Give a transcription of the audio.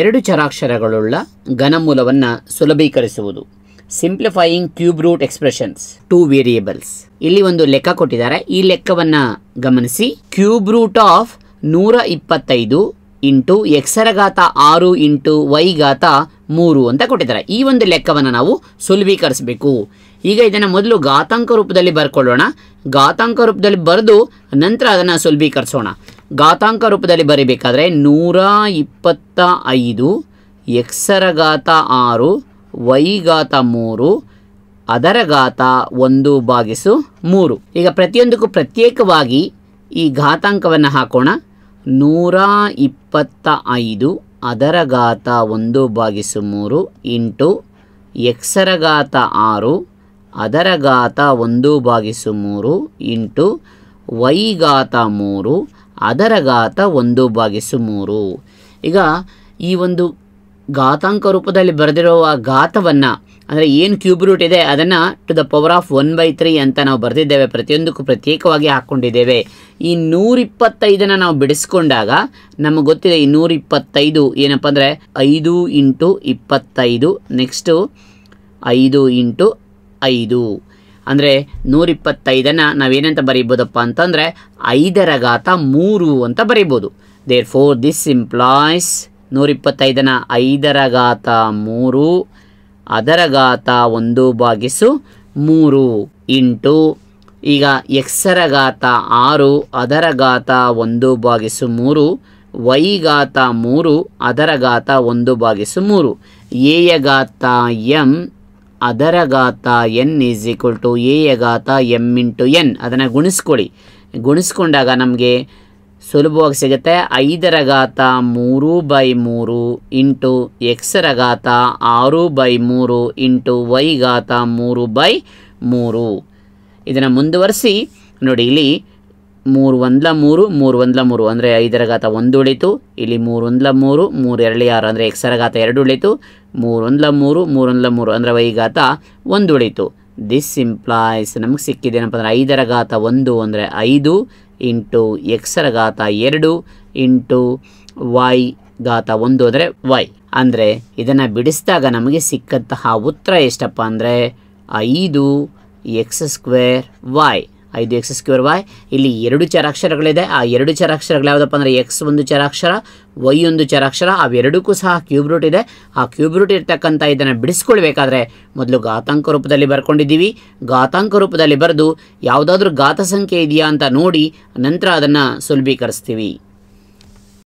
ಎರಡು ಚರಾಕ್ಷರಗಳುಳ್ಳ ಘನಮೂಲವನ್ನು ಸುಲಭೀಕರಿಸುವುದು simplifying cube root expressions two variables ಇಲ್ಲಿ ಒಂದು ಲೆಕ್ಕ ಕೊಟ್ಟಿದ್ದಾರೆ ಈ ಲೆಕ್ಕವನ್ನು ಗಮನಿಸಿ ಕ್ಯೂಬ್ ರೂಟ್ ಆಫ್ ನೂರ ಇಪ್ಪತ್ತೈದು ಇಂಟು ಎಕ್ಸರಘಾತ ಆರು ಇಂಟು ವೈಘಾತ ಮೂರು ಅಂತ ಕೊಟ್ಟಿದ್ದಾರೆ ಈ ಒಂದು ಲೆಕ್ಕವನ್ನು ನಾವು ಸುಲಭೀಕರಿಸಬೇಕು ಈಗ ಇದನ್ನು ಮೊದಲು ಘಾತಾಂಕ ರೂಪದಲ್ಲಿ ಬರ್ಕೊಳ್ಳೋಣ ಘಾತಾಂಕ ರೂಪದಲ್ಲಿ ಬರೆದು ನಂತರ ಅದನ್ನು ಸುಲಭೀಕರಿಸೋಣ ಘಾತಾಂಕ ರೂಪದಲ್ಲಿ ಬರೀಬೇಕಾದ್ರೆ ನೂರ ಇಪ್ಪತ್ತ ಐದು ಎಕ್ಸರ ಘಾತ ಆರು ವೈಘಾತ ಮೂರು ಅದರ ಘಾತ ಒಂದು ಭಾಗಿಸು ಮೂರು ಈಗ ಪ್ರತಿಯೊಂದಕ್ಕೂ ಪ್ರತ್ಯೇಕವಾಗಿ ಈ ಘಾತಾಂಕವನ್ನು ಹಾಕೋಣ ನೂರ ಇಪ್ಪತ್ತ ಐದು ಅದರ ಘಾತ ಒಂದು ಭಾಗಿಸು ಮೂರು ಇಂಟು ಎಕ್ಸರ ಘಾತ ಆರು ಅದರ ಘಾತ ಒಂದು ಭಾಗಿಸು ಮೂರು ಇಂಟು ವೈಘಾತ ಮೂರು ಅದರ ಒಂದು ಭಾಗಿಸು ಮೂರು ಈಗ ಈ ಒಂದು ಘಾತಾಂಕ ರೂಪದಲ್ಲಿ ಬರೆದಿರುವ ಗಾತವನ್ನು ಅಂದರೆ ಏನು ಕ್ಯೂಬ್ ರೂಟ್ ಇದೆ ಅದನ್ನು to the power of one by three ಅಂತ ನಾವು ಬರೆದಿದ್ದೇವೆ ಪ್ರತಿಯೊಂದಕ್ಕೂ ಪ್ರತ್ಯೇಕವಾಗಿ ಹಾಕ್ಕೊಂಡಿದ್ದೇವೆ ಈ ನೂರಿಪ್ಪತ್ತೈದನ್ನು ನಾವು ಬಿಡಿಸ್ಕೊಂಡಾಗ ನಮಗೆ ಗೊತ್ತಿದೆ ಈ ನೂರಿಪ್ಪತ್ತೈದು ಏನಪ್ಪ ಅಂದರೆ ಐದು ಇಂಟು ಇಪ್ಪತ್ತೈದು ನೆಕ್ಸ್ಟು ಐದು ಇಂಟು ಐದು ಅಂದರೆ ನೂರಿಪ್ಪತ್ತೈದನ್ನು ನಾವೇನಂತ ಬರೀಬೋದಪ್ಪ ಅಂತಂದರೆ ಐದರ ಘಾತ ಮೂರು ಅಂತ ಬರೀಬೋದು ದೇರ್ ಫೋರ್ ದಿಸ್ ಇಂಪ್ಲಾಯ್ಸ್ ನೂರಿಪ್ಪತ್ತೈದನ ಐದರ ಘಾತ ಮೂರು ಅದರ ಘಾತ ಒಂದು ಭಾಗಿಸು ಮೂರು ಇಂಟು ಈಗ ಎಕ್ಸರ ಘಾತ ಆರು ಅದರ ಘಾತ ಒಂದು ಭಾಗಿಸು ಮೂರು ವೈ ಘಾತ ಮೂರು ಅದರ ಘಾತ ಒಂದು ಭಾಗಿಸು ಮೂರು ಎಯ ಘಾತ ಎಂ ಅದರ ಘಾತ N is equal to A ಘಾತ ಎಮ್ ಇಂಟು ಎನ್ ಅದನ್ನು ಗುಣಿಸ್ಕೊಳ್ಳಿ ಗುಣಿಸ್ಕೊಂಡಾಗ ನಮಗೆ ಸುಲಭವಾಗಿ ಸಿಗುತ್ತೆ ಐದರ ಘಾತ ಮೂರು ಬೈ ಮೂರು ಇಂಟು ಎಕ್ಸರ ಘಾತ ಆರು ಬೈ ಮೂರು ಇಂಟು ವೈ ಗಾತ ಮೂರು ಬೈ ಮೂರು ಇದನ್ನು ಮುಂದುವರಿಸಿ ನೋಡಿ ಇಲ್ಲಿ ಮೂರು ಒಂದ್ಲ ಮೂರು ಮೂರು ಒಂದ್ಲ ಮೂರು ಅಂದರೆ ಐದರ ಘಾತ ಒಂದು ಉಳಿತು ಇಲ್ಲಿ ಮೂರು ಒಂದ್ಲ ಮೂರು ಮೂರು ಎರಡು ಆರು ಅಂದರೆ ಎಕ್ಸರ ಘಾತ ಎರಡು ಉಳಿತು ಮೂರು ಒಂದ್ಲ ಮೂರು ಮೂರೊಂದ್ಲ ಮೂರು ಅಂದರೆ ವೈಘಾತ ಒಂದು ಉಳಿತು ದಿಸ್ ಇಂಪ್ಲಾಯ್ಸ್ ನಮಗೆ ಸಿಕ್ಕಿದೆ ಅಂದರೆ ಐದರ ಘಾತ ಒಂದು ಅಂದರೆ ಐದು ಇಂಟು ಎಕ್ಸರ ಘಾತ ಎರಡು ಇಂಟು ವೈ ಘಾತ ಒಂದು ಅಂದರೆ ವೈ ಅಂದರೆ ಇದನ್ನು ಬಿಡಿಸಿದಾಗ ನಮಗೆ ಸಿಕ್ಕಂತಹ ಉತ್ತರ ಎಷ್ಟಪ್ಪ ಅಂದರೆ ಐದು ಎಕ್ಸ್ ಸ್ಕ್ವೇರ್ ವೈ ಐದು ಎಕ್ಸ್ ಸ್ಕ್ವೇರ್ ವೈ ಇಲ್ಲಿ ಎರಡು ಚರಾಕ್ಷರಗಳಿದೆ ಆ ಎರಡು ಚರಾಕ್ಷರಗಳು ಯಾವುದಪ್ಪ ಅಂದರೆ ಎಕ್ಸ್ ಒಂದು ಚರಾಕ್ಷರ ವೈ ಒಂದು ಚರಾಕ್ಷರ ಅವೆರಡಕ್ಕೂ ಸಹ ಕ್ಯೂಬ್ ರೂಟ್ ಇದೆ ಆ ಕ್ಯೂಬ್ ರೂಟ್ ಇರ್ತಕ್ಕಂಥ ಇದನ್ನು ಬಿಡಿಸ್ಕೊಳ್ಬೇಕಾದ್ರೆ ಮೊದಲು ಘಾತಾಂಕ ರೂಪದಲ್ಲಿ ಬರ್ಕೊಂಡಿದ್ದೀವಿ ಘಾತಾಂಕ ರೂಪದಲ್ಲಿ ಬರೆದು ಯಾವುದಾದ್ರೂ ಘಾತ ಸಂಖ್ಯೆ ಇದೆಯಾ ಅಂತ ನೋಡಿ ನಂತರ ಅದನ್ನು ಸುಲಭೀಕರಿಸ್ತೀವಿ